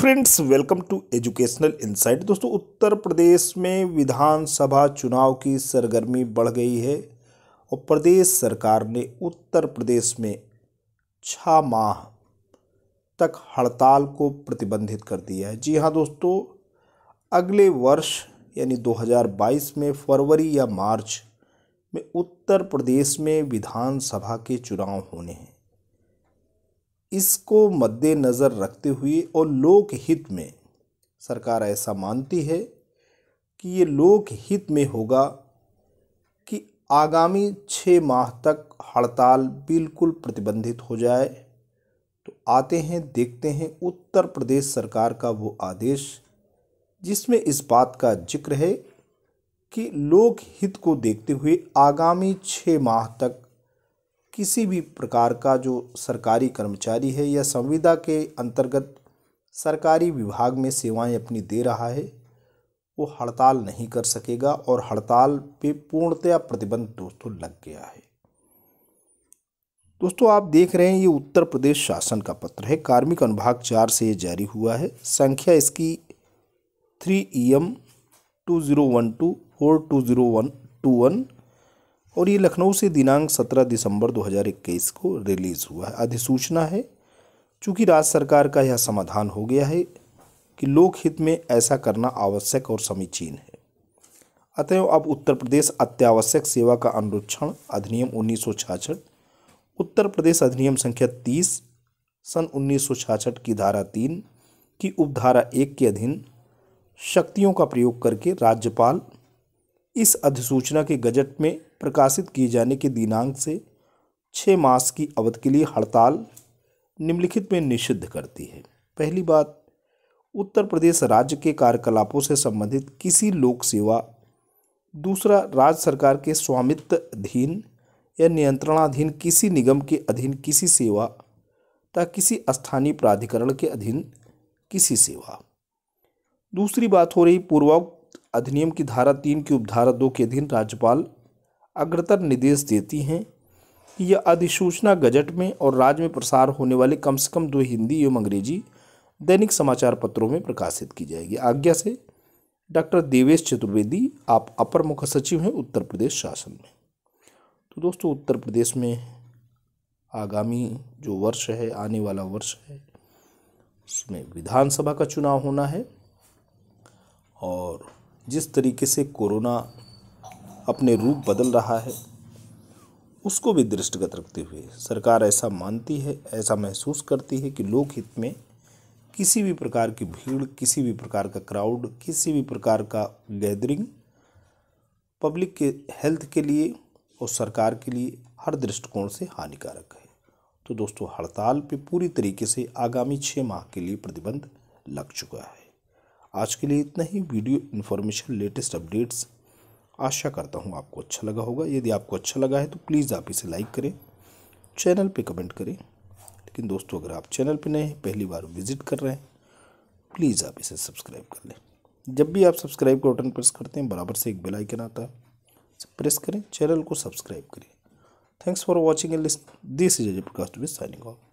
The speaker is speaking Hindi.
friends welcome to educational insight दोस्तों उत्तर प्रदेश में विधानसभा चुनाव की सरगर्मी बढ़ गई है और प्रदेश सरकार ने उत्तर प्रदेश में छ माह तक हड़ताल को प्रतिबंधित कर दिया है जी हाँ दोस्तों अगले वर्ष यानी 2022 में फरवरी या मार्च में उत्तर प्रदेश में विधानसभा के चुनाव होने हैं इसको मद्देनज़र रखते हुए और लोक हित में सरकार ऐसा मानती है कि ये लोक हित में होगा कि आगामी छः माह तक हड़ताल बिल्कुल प्रतिबंधित हो जाए तो आते हैं देखते हैं उत्तर प्रदेश सरकार का वो आदेश जिसमें इस बात का जिक्र है कि लोक हित को देखते हुए आगामी छः माह तक किसी भी प्रकार का जो सरकारी कर्मचारी है या संविदा के अंतर्गत सरकारी विभाग में सेवाएं अपनी दे रहा है वो हड़ताल नहीं कर सकेगा और हड़ताल पे पूर्णतया प्रतिबंध दोस्तों लग गया है दोस्तों आप देख रहे हैं ये उत्तर प्रदेश शासन का पत्र है कार्मिक अनुभाग चार से ये जारी हुआ है संख्या इसकी three E e M two zero one two four two zero one two one और ये लखनऊ से दिनांक 17 दिसंबर 2021 को रिलीज़ हुआ है अधिसूचना है चूँकि राज्य सरकार का यह समाधान हो गया है कि लोकहित में ऐसा करना आवश्यक और समीचीन है अतएव अब उत्तर प्रदेश अत्यावश्यक सेवा का अनुरक्षण अधिनियम उन्नीस उत्तर प्रदेश अधिनियम संख्या तीस सन उन्नीस की धारा तीन की उपधारा एक के अधीन शक्तियों का प्रयोग करके राज्यपाल इस अधिसूचना के गजट में प्रकाशित किए जाने के दिनांक से छः मास की अवधि के लिए हड़ताल निम्नलिखित में निषिद्ध करती है पहली बात उत्तर प्रदेश राज्य के कार्यकलापों से संबंधित किसी लोक सेवा दूसरा राज्य सरकार के अधीन या नियंत्रणाधीन किसी निगम के अधीन किसी सेवा तथा किसी स्थानीय प्राधिकरण के अधीन किसी सेवा दूसरी बात हो रही पूर्वोक्त अधिनियम की धारा तीन की उपधारा दो के अधीन राज्यपाल अग्रतर निर्देश देती हैं कि यह अधिसूचना गजट में और राज्य में प्रसार होने वाले कम से कम दो हिंदी एवं अंग्रेजी दैनिक समाचार पत्रों में प्रकाशित की जाएगी आज्ञा से डॉक्टर देवेश चतुर्वेदी आप अपर मुख्य सचिव हैं उत्तर प्रदेश शासन में तो दोस्तों उत्तर प्रदेश में आगामी जो वर्ष है आने वाला वर्ष है उसमें विधानसभा का चुनाव होना है और जिस तरीके से कोरोना अपने रूप बदल रहा है उसको भी दृष्टिगत रखते हुए सरकार ऐसा मानती है ऐसा महसूस करती है कि लोकहित में किसी भी प्रकार की भीड़ किसी भी प्रकार का क्राउड किसी भी प्रकार का गैदरिंग पब्लिक के हेल्थ के लिए और सरकार के लिए हर दृष्टिकोण से हानिकारक है तो दोस्तों हड़ताल पे पूरी तरीके से आगामी छः माह के लिए प्रतिबंध लग चुका है आज के लिए इतना ही वीडियो इन्फॉर्मेशन लेटेस्ट अपडेट्स आशा करता हूँ आपको अच्छा लगा होगा यदि आपको अच्छा लगा है तो प्लीज़ आप इसे लाइक करें चैनल पे कमेंट करें लेकिन दोस्तों अगर आप चैनल पे नए हैं पहली बार विजिट कर रहे हैं प्लीज़ आप इसे सब्सक्राइब कर लें जब भी आप सब्सक्राइब का बटन प्रेस करते हैं बराबर से एक बेल आइकन आता है प्रेस करें चैनल को सब्सक्राइब करें thanks for watching and this is Prakash with signing of